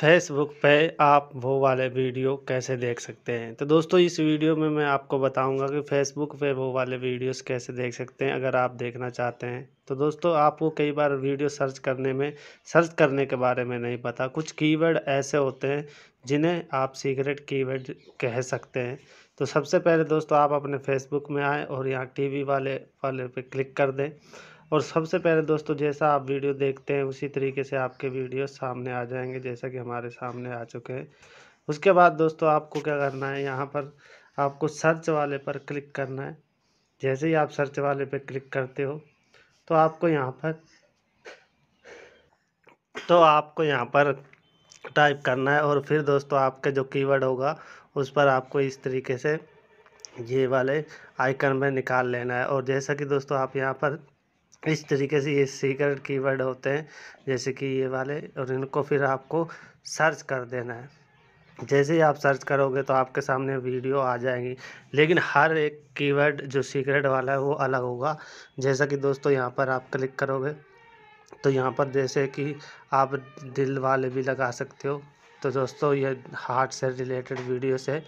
Facebook पे आप वो वाले वीडियो कैसे देख सकते हैं तो दोस्तों इस वीडियो में मैं आपको बताऊंगा कि फेसबुक पे वो वाले वीडियोस कैसे देख सकते हैं अगर आप देखना चाहते हैं तो दोस्तों आपको कई बार वीडियो सर्च करने में सर्च करने के बारे में नहीं पता कुछ कीवर्ड ऐसे होते हैं जिन्हें आप सीक्रेट कीवर्ड कह सकते हैं तो सबसे पहले दोस्तों आप अपने फेसबुक में आएँ और यहाँ टी वाले वाले पर क्लिक कर दें और सबसे पहले दोस्तों जैसा आप वीडियो देखते हैं उसी तरीके से आपके वीडियो सामने आ जाएंगे जैसा कि हमारे सामने आ चुके हैं उसके बाद दोस्तों आपको क्या करना है यहाँ पर आपको सर्च वाले पर क्लिक करना है जैसे ही आप सर्च वाले पर क्लिक करते हो तो आपको यहाँ पर तो आपको यहाँ पर टाइप करना है और फिर दोस्तों आपके जो कीवर्ड होगा उस पर आपको इस तरीके से ये वाले आइकन में निकाल लेना है और जैसा कि दोस्तों आप यहाँ पर इस तरीके से ये सीक्रेट कीवर्ड होते हैं जैसे कि ये वाले और इनको फिर आपको सर्च कर देना है जैसे ही आप सर्च करोगे तो आपके सामने वीडियो आ जाएंगी लेकिन हर एक कीवर्ड जो सीक्रेट वाला है वो अलग होगा जैसा कि दोस्तों यहाँ पर आप क्लिक करोगे तो यहाँ पर जैसे कि आप दिल वाले भी लगा सकते हो तो दोस्तों ये हार्ट से रिलेटेड वीडियोस है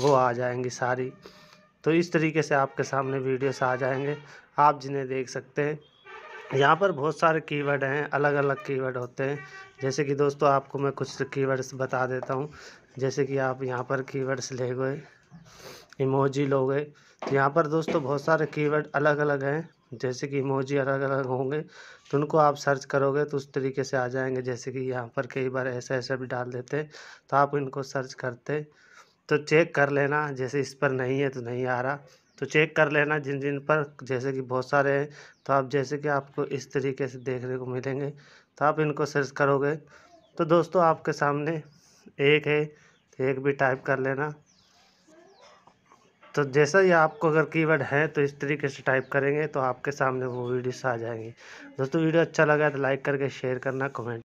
वो आ जाएंगी सारी तो इस तरीके से आपके सामने वीडियोस आ जाएंगे आप जिन्हें देख सकते हैं यहाँ पर बहुत सारे कीवर्ड हैं अलग अलग कीवर्ड होते हैं जैसे कि दोस्तों आपको मैं कुछ कीवर्ड्स बता देता हूँ जैसे कि आप यहाँ पर कीवर्ड्स ले गए इमोजी लोगे तो यहाँ पर दोस्तों बहुत सारे कीवर्ड अलग अलग हैं जैसे कि इमोजी अलग अलग होंगे तो उनको आप सर्च करोगे तो उस तरीके से आ जाएंगे जैसे कि यहाँ पर कई बार ऐसा ऐसा भी डाल देते तो आप इनको सर्च करते तो चेक कर लेना जैसे इस पर नहीं है तो नहीं आ रहा तो चेक कर लेना जिन जिन पर जैसे कि बहुत सारे हैं तो आप जैसे कि आपको इस तरीके से देखने को मिलेंगे तो आप इनको सर्च करोगे तो दोस्तों आपके सामने एक है तो एक भी टाइप कर लेना तो जैसा ही आपको अगर कीवर्ड है तो इस तरीके से टाइप करेंगे तो आपके सामने वो वीडियोस आ जाएंगे दोस्तों वीडियो अच्छा लगा तो लाइक करके शेयर करना कमेंट